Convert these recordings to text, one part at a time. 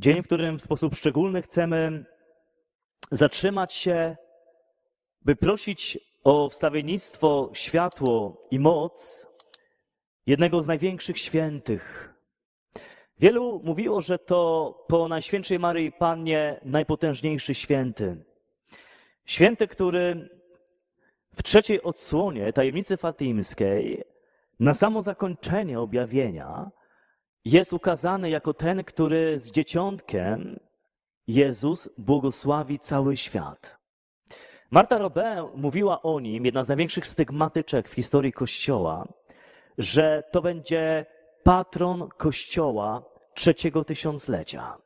Dzień, w którym w sposób szczególny chcemy zatrzymać się, by prosić o wstawiennictwo, światło i moc jednego z największych świętych. Wielu mówiło, że to po Najświętszej Maryi Pannie najpotężniejszy święty. Święty, który w trzeciej odsłonie tajemnicy fatimskiej na samo zakończenie objawienia jest ukazany jako ten, który z dzieciątkiem Jezus błogosławi cały świat. Marta Robę mówiła o nim, jedna z największych stygmatyczek w historii Kościoła, że to będzie patron Kościoła trzeciego tysiąclecia.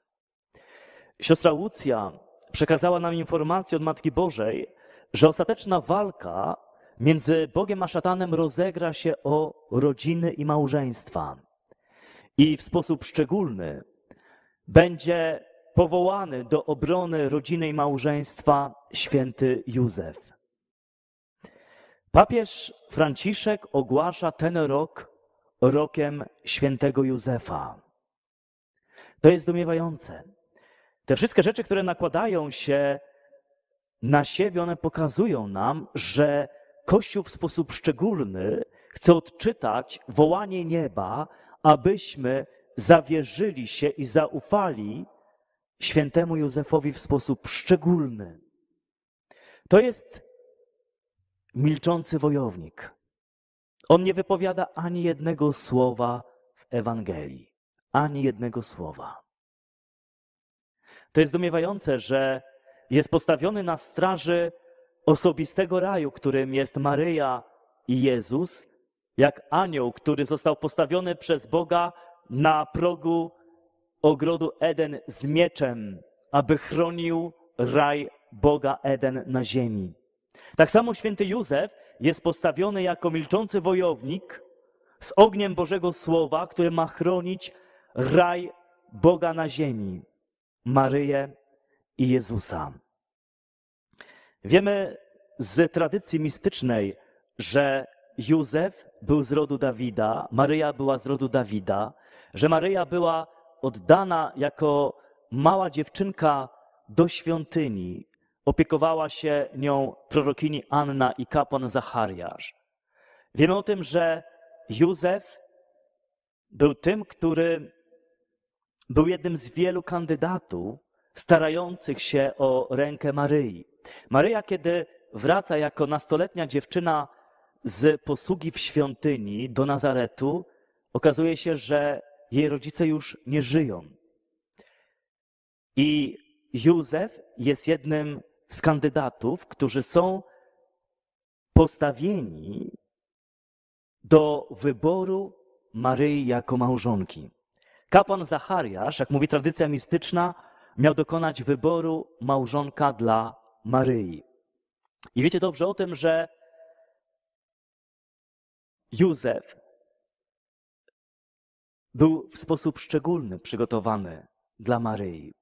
Siostra Łucja przekazała nam informację od Matki Bożej, że ostateczna walka między Bogiem a szatanem rozegra się o rodziny i małżeństwa i w sposób szczególny będzie powołany do obrony rodziny i małżeństwa święty Józef. Papież Franciszek ogłasza ten rok rokiem świętego Józefa. To jest zdumiewające. Te wszystkie rzeczy, które nakładają się na siebie, one pokazują nam, że Kościół w sposób szczególny chce odczytać wołanie nieba abyśmy zawierzyli się i zaufali świętemu Józefowi w sposób szczególny. To jest milczący wojownik. On nie wypowiada ani jednego słowa w Ewangelii, ani jednego słowa. To jest zdumiewające, że jest postawiony na straży osobistego raju, którym jest Maryja i Jezus, jak anioł, który został postawiony przez Boga na progu ogrodu Eden z mieczem, aby chronił raj Boga Eden na ziemi. Tak samo święty Józef jest postawiony jako milczący wojownik z ogniem Bożego Słowa, który ma chronić raj Boga na ziemi, Maryję i Jezusa. Wiemy z tradycji mistycznej, że Józef był z rodu Dawida, Maryja była z rodu Dawida, że Maryja była oddana jako mała dziewczynka do świątyni. Opiekowała się nią prorokini Anna i kapłan Zachariasz. Wiemy o tym, że Józef był tym, który był jednym z wielu kandydatów starających się o rękę Maryi. Maryja, kiedy wraca jako nastoletnia dziewczyna z posługi w świątyni do Nazaretu okazuje się, że jej rodzice już nie żyją. I Józef jest jednym z kandydatów, którzy są postawieni do wyboru Maryi jako małżonki. Kapłan Zachariasz, jak mówi tradycja mistyczna, miał dokonać wyboru małżonka dla Maryi. I wiecie dobrze o tym, że Józef był w sposób szczególny przygotowany dla Maryi.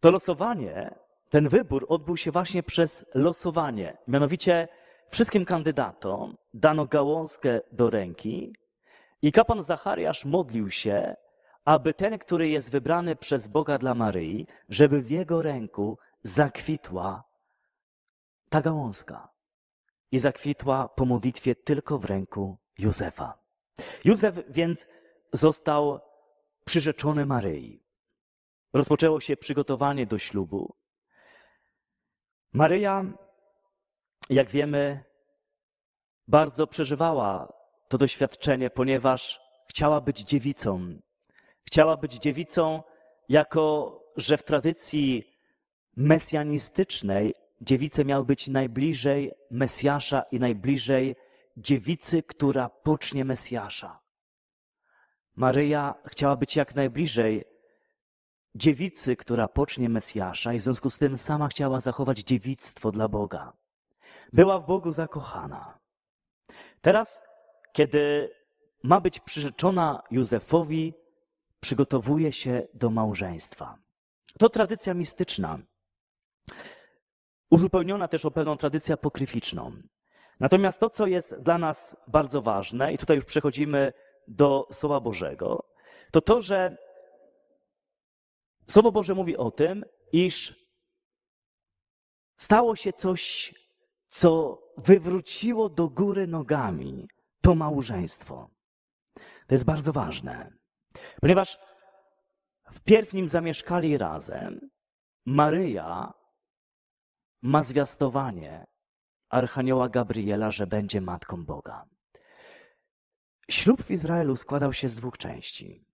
To losowanie, ten wybór odbył się właśnie przez losowanie. Mianowicie wszystkim kandydatom dano gałązkę do ręki i kapłan Zachariasz modlił się, aby ten, który jest wybrany przez Boga dla Maryi, żeby w jego ręku zakwitła ta gałązka i zakwitła po modlitwie tylko w ręku Józefa. Józef więc został przyrzeczony Maryi. Rozpoczęło się przygotowanie do ślubu. Maryja, jak wiemy, bardzo przeżywała to doświadczenie, ponieważ chciała być dziewicą. Chciała być dziewicą, jako że w tradycji mesjanistycznej Dziewice miał być najbliżej Mesjasza i najbliżej dziewicy, która pocznie Mesjasza. Maryja chciała być jak najbliżej dziewicy, która pocznie Mesjasza i w związku z tym sama chciała zachować dziewictwo dla Boga. Była w Bogu zakochana. Teraz, kiedy ma być przyrzeczona Józefowi, przygotowuje się do małżeństwa. To tradycja mistyczna uzupełniona też o pewną tradycję apokryficzną. Natomiast to, co jest dla nas bardzo ważne, i tutaj już przechodzimy do Słowa Bożego, to to, że Słowo Boże mówi o tym, iż stało się coś, co wywróciło do góry nogami to małżeństwo. To jest bardzo ważne, ponieważ wpierw nim zamieszkali razem, Maryja ma zwiastowanie archanioła Gabriela, że będzie matką Boga. Ślub w Izraelu składał się z dwóch części.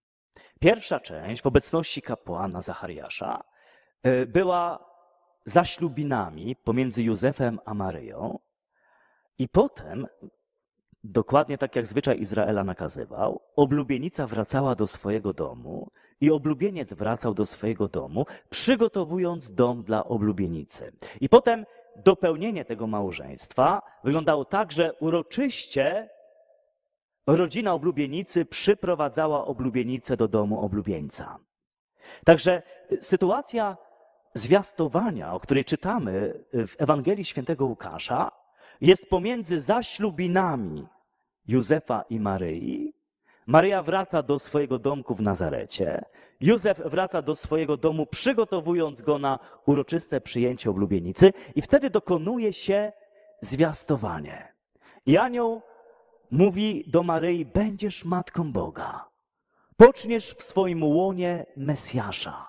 Pierwsza część w obecności kapłana Zachariasza e, była za ślubinami pomiędzy Józefem a Maryją i potem, dokładnie tak jak zwyczaj Izraela nakazywał, oblubienica wracała do swojego domu i oblubieniec wracał do swojego domu, przygotowując dom dla oblubienicy. I potem dopełnienie tego małżeństwa wyglądało tak, że uroczyście rodzina oblubienicy przyprowadzała oblubienicę do domu oblubieńca. Także y, sytuacja zwiastowania, o której czytamy y, w Ewangelii Świętego Łukasza, jest pomiędzy zaślubinami Józefa i Maryi, Maryja wraca do swojego domku w Nazarecie. Józef wraca do swojego domu, przygotowując go na uroczyste przyjęcie oblubienicy, i wtedy dokonuje się zwiastowanie. I anioł mówi do Maryi: Będziesz matką Boga, poczniesz w swoim łonie Mesjasza.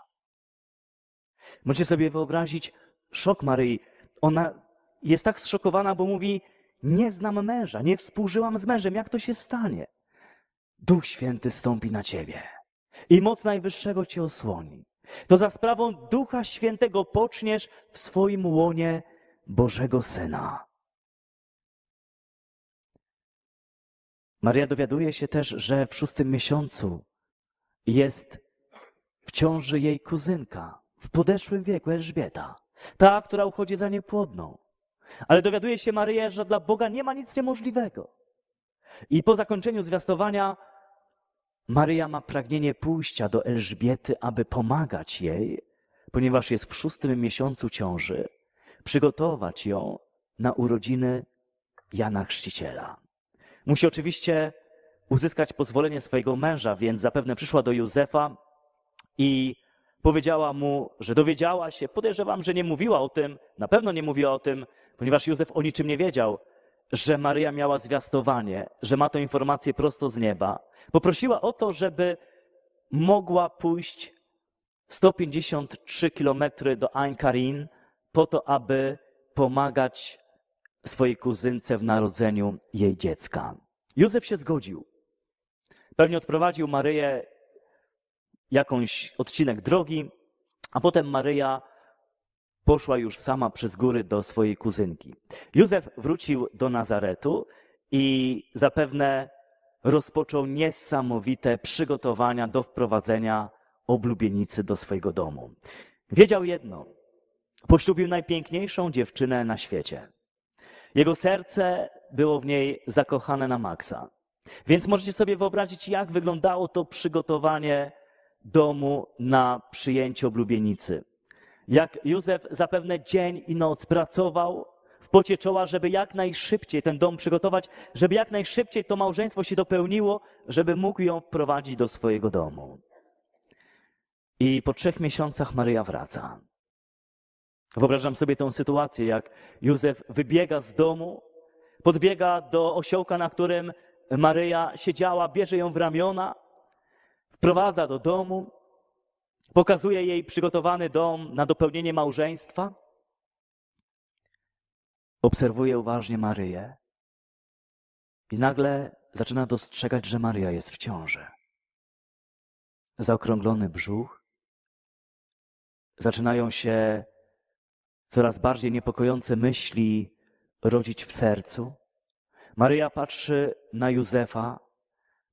Możecie sobie wyobrazić szok Maryi. Ona jest tak zszokowana, bo mówi: Nie znam męża, nie współżyłam z mężem, jak to się stanie? Duch Święty stąpi na ciebie i moc Najwyższego cię osłoni. To za sprawą Ducha Świętego poczniesz w swoim łonie Bożego Syna. Maria dowiaduje się też, że w szóstym miesiącu jest w ciąży jej kuzynka, w podeszłym wieku Elżbieta, ta, która uchodzi za niepłodną. Ale dowiaduje się Maryja, że dla Boga nie ma nic niemożliwego. I po zakończeniu zwiastowania Maryja ma pragnienie pójścia do Elżbiety, aby pomagać jej, ponieważ jest w szóstym miesiącu ciąży, przygotować ją na urodziny Jana Chrzciciela. Musi oczywiście uzyskać pozwolenie swojego męża, więc zapewne przyszła do Józefa i powiedziała mu, że dowiedziała się. Podejrzewam, że nie mówiła o tym, na pewno nie mówiła o tym, ponieważ Józef o niczym nie wiedział że Maryja miała zwiastowanie, że ma tę informację prosto z nieba. Poprosiła o to, żeby mogła pójść 153 kilometry do Ain Karin po to, aby pomagać swojej kuzynce w narodzeniu jej dziecka. Józef się zgodził. Pewnie odprowadził Maryję jakąś odcinek drogi, a potem Maryja poszła już sama przez góry do swojej kuzynki. Józef wrócił do Nazaretu i zapewne rozpoczął niesamowite przygotowania do wprowadzenia oblubienicy do swojego domu. Wiedział jedno: poślubił najpiękniejszą dziewczynę na świecie. Jego serce było w niej zakochane na maksa. Więc możecie sobie wyobrazić, jak wyglądało to przygotowanie domu na przyjęcie oblubienicy jak Józef zapewne dzień i noc pracował w pocie czoła, żeby jak najszybciej ten dom przygotować, żeby jak najszybciej to małżeństwo się dopełniło, żeby mógł ją wprowadzić do swojego domu. I po trzech miesiącach Maryja wraca. Wyobrażam sobie tę sytuację, jak Józef wybiega z domu, podbiega do osiołka, na którym Maryja siedziała, bierze ją w ramiona, wprowadza do domu, Pokazuje jej przygotowany dom na dopełnienie małżeństwa. Obserwuje uważnie Maryję i nagle zaczyna dostrzegać, że Maryja jest w ciąży. Zaokrąglony brzuch, zaczynają się coraz bardziej niepokojące myśli rodzić w sercu. Maryja patrzy na Józefa,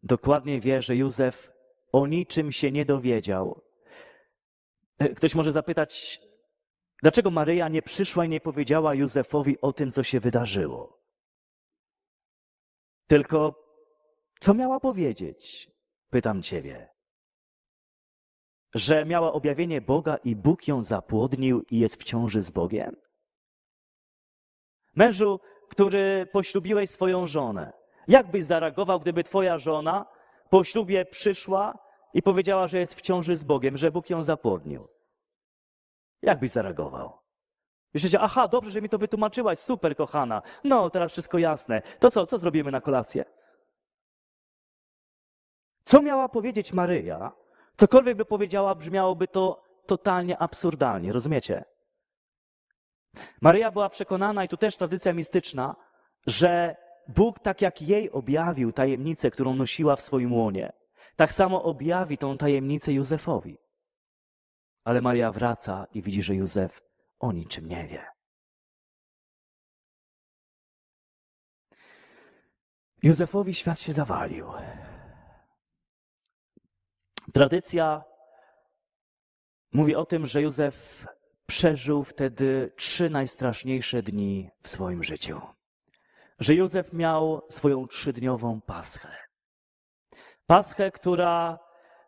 dokładnie wie, że Józef o niczym się nie dowiedział, E, ktoś może zapytać, dlaczego Maryja nie przyszła i nie powiedziała Józefowi o tym, co się wydarzyło? Tylko co miała powiedzieć? Pytam Ciebie. Że miała objawienie Boga i Bóg ją zapłodnił i jest w ciąży z Bogiem? Mężu, który poślubiłeś swoją żonę, jak byś zareagował, gdyby Twoja żona po ślubie przyszła i powiedziała, że jest w ciąży z Bogiem, że Bóg ją zapłodnił. Jak byś zareagował? Myślicie, aha, dobrze, że mi to wytłumaczyłaś, super, kochana. No, teraz wszystko jasne. To co, co zrobimy na kolację? Co miała powiedzieć Maryja? Cokolwiek by powiedziała, brzmiałoby to totalnie absurdalnie, rozumiecie? Maryja była przekonana, i tu też tradycja mistyczna, że Bóg, tak jak jej objawił tajemnicę, którą nosiła w swoim łonie, tak samo objawi tą tajemnicę Józefowi. Ale Maria wraca i widzi, że Józef o niczym nie wie. Józefowi świat się zawalił. Tradycja mówi o tym, że Józef przeżył wtedy trzy najstraszniejsze dni w swoim życiu. Że Józef miał swoją trzydniową paschę. Paschę, która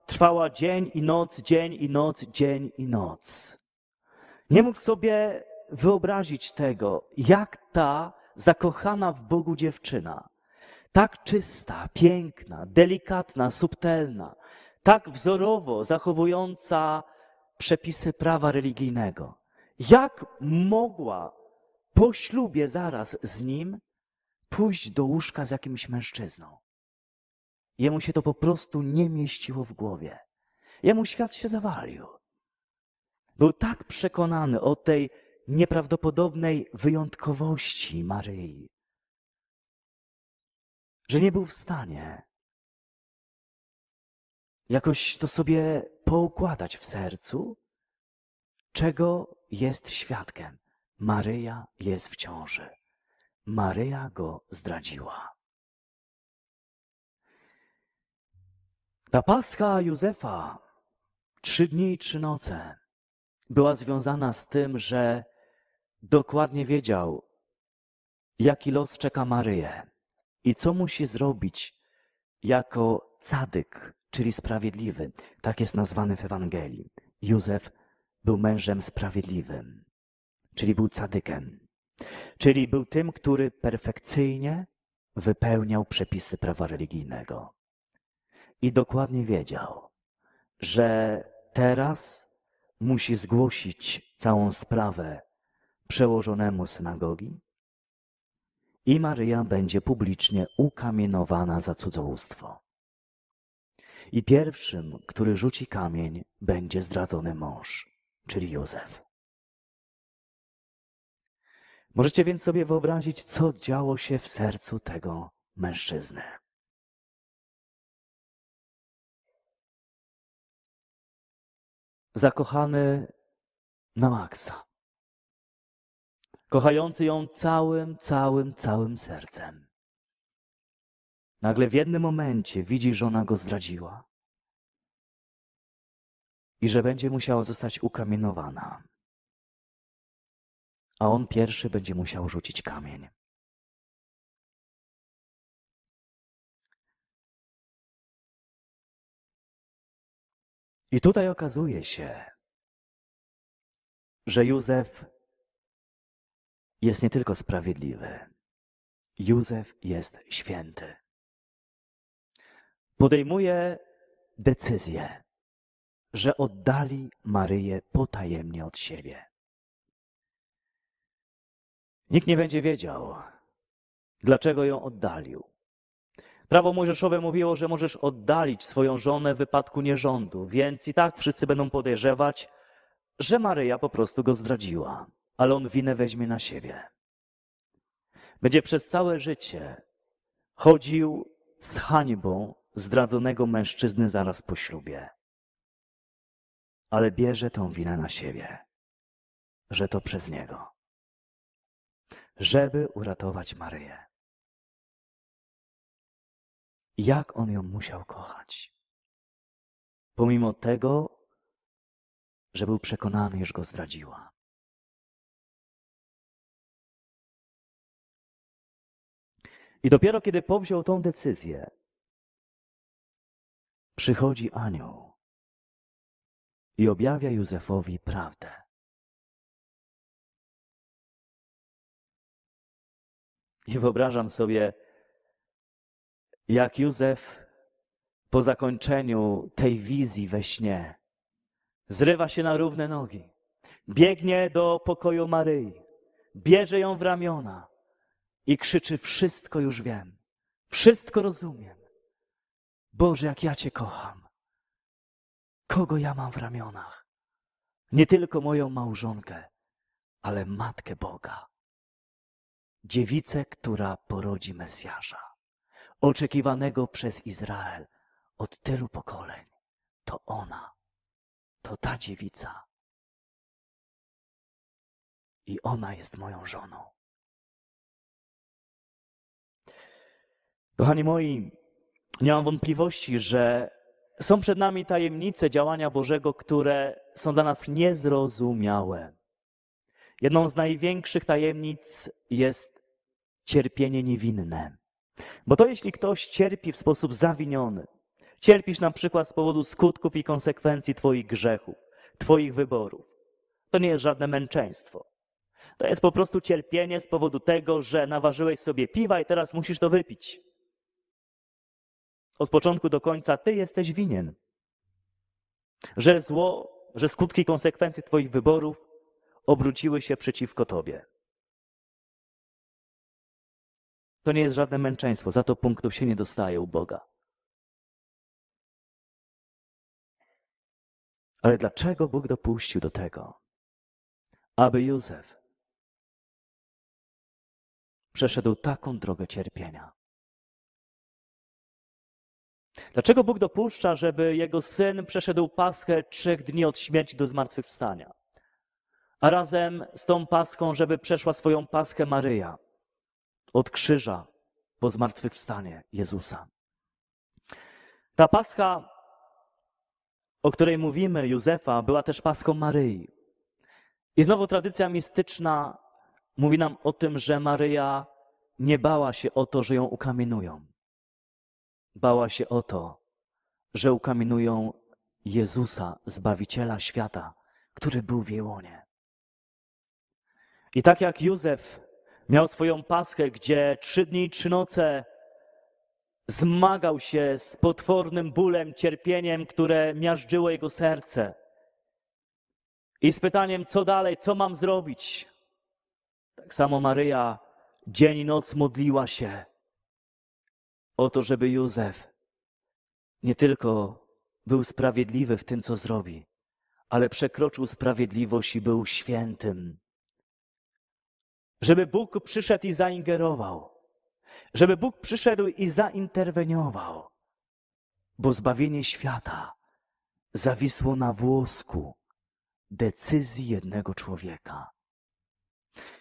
trwała dzień i noc, dzień i noc, dzień i noc. Nie mógł sobie wyobrazić tego, jak ta zakochana w Bogu dziewczyna, tak czysta, piękna, delikatna, subtelna, tak wzorowo zachowująca przepisy prawa religijnego, jak mogła po ślubie zaraz z nim pójść do łóżka z jakimś mężczyzną? Jemu się to po prostu nie mieściło w głowie. Jemu świat się zawalił. Był tak przekonany o tej nieprawdopodobnej wyjątkowości Maryi, że nie był w stanie jakoś to sobie poukładać w sercu, czego jest świadkiem. Maryja jest w ciąży. Maryja go zdradziła. Ta pascha Józefa, trzy dni i trzy noce, była związana z tym, że dokładnie wiedział, jaki los czeka Maryję i co musi zrobić jako cadyk, czyli sprawiedliwy. Tak jest nazwany w Ewangelii. Józef był mężem sprawiedliwym, czyli był cadykiem, czyli był tym, który perfekcyjnie wypełniał przepisy prawa religijnego i dokładnie wiedział, że teraz musi zgłosić całą sprawę przełożonemu synagogi i Maryja będzie publicznie ukamienowana za cudzołóstwo. I pierwszym, który rzuci kamień, będzie zdradzony mąż, czyli Józef. Możecie więc sobie wyobrazić, co działo się w sercu tego mężczyzny. zakochany na maksa. Kochający ją całym, całym, całym sercem. Nagle w jednym momencie widzi, że ona go zdradziła i że będzie musiała zostać ukamienowana. A on pierwszy będzie musiał rzucić kamień. I tutaj okazuje się, że Józef jest nie tylko sprawiedliwy, Józef jest święty. Podejmuje decyzję, że oddali Maryję potajemnie od siebie. Nikt nie będzie wiedział, dlaczego ją oddalił. Prawo mojżeszowe mówiło, że możesz oddalić swoją żonę w wypadku nierządu, więc i tak wszyscy będą podejrzewać, że Maryja po prostu go zdradziła, ale on winę weźmie na siebie. Będzie przez całe życie chodził z hańbą zdradzonego mężczyzny zaraz po ślubie. Ale bierze tą winę na siebie, że to przez niego, żeby uratować Maryję. Jak on ją musiał kochać. Pomimo tego, że był przekonany, iż go zdradziła. I dopiero kiedy powziął tą decyzję, przychodzi anioł i objawia Józefowi prawdę. I wyobrażam sobie, jak Józef po zakończeniu tej wizji we śnie zrywa się na równe nogi, biegnie do pokoju Maryi, bierze ją w ramiona i krzyczy: Wszystko już wiem, wszystko rozumiem. Boże, jak ja Cię kocham. Kogo ja mam w ramionach? Nie tylko moją małżonkę, ale Matkę Boga. Dziewicę, która porodzi Mesjasza oczekiwanego przez Izrael od tylu pokoleń. To ona, to ta dziewica. I ona jest moją żoną. Kochani moi, nie mam wątpliwości, że są przed nami tajemnice działania Bożego, które są dla nas niezrozumiałe. Jedną z największych tajemnic jest cierpienie niewinne. Bo to jeśli ktoś cierpi w sposób zawiniony, cierpisz na przykład z powodu skutków i konsekwencji Twoich grzechów, Twoich wyborów, to nie jest żadne męczeństwo. To jest po prostu cierpienie z powodu tego, że naważyłeś sobie piwa i teraz musisz to wypić. Od początku do końca Ty jesteś winien. Że zło, że skutki konsekwencji Twoich wyborów obróciły się przeciwko Tobie. To nie jest żadne męczeństwo, za to punktów się nie dostaje u Boga. Ale dlaczego Bóg dopuścił do tego, aby Józef przeszedł taką drogę cierpienia? Dlaczego Bóg dopuszcza, żeby jego syn przeszedł paskę trzech dni od śmierci do zmartwychwstania? A razem z tą paską, żeby przeszła swoją paskę Maryja, od krzyża po zmartwychwstanie Jezusa. Ta pascha, o której mówimy, Józefa, była też paską Maryi. I znowu tradycja mistyczna mówi nam o tym, że Maryja nie bała się o to, że ją ukamienują. Bała się o to, że ukamienują Jezusa, Zbawiciela świata, który był w jej łonie. I tak jak Józef miał swoją paskę, gdzie trzy dni i trzy noce zmagał się z potwornym bólem, cierpieniem, które miażdżyło jego serce. I z pytaniem, co dalej, co mam zrobić? Tak samo Maryja dzień i noc modliła się o to, żeby Józef nie tylko był sprawiedliwy w tym, co zrobi, ale przekroczył sprawiedliwość i był świętym żeby Bóg przyszedł i zaingerował, żeby Bóg przyszedł i zainterweniował, bo zbawienie świata zawisło na włosku decyzji jednego człowieka.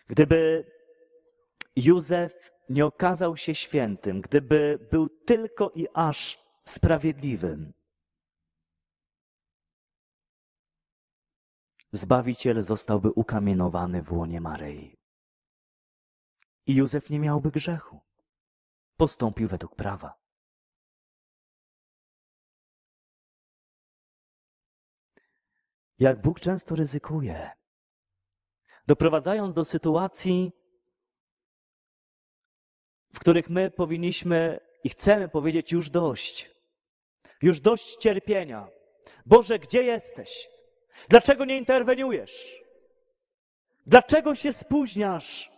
Gdyby Józef nie okazał się świętym, gdyby był tylko i aż sprawiedliwym, Zbawiciel zostałby ukamienowany w łonie Maryi i Józef nie miałby grzechu. Postąpił według prawa. Jak Bóg często ryzykuje, doprowadzając do sytuacji, w których my powinniśmy i chcemy powiedzieć już dość. Już dość cierpienia. Boże, gdzie jesteś? Dlaczego nie interweniujesz? Dlaczego się spóźniasz?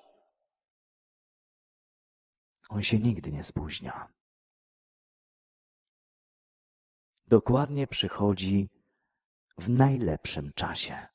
On się nigdy nie spóźnia. Dokładnie przychodzi w najlepszym czasie.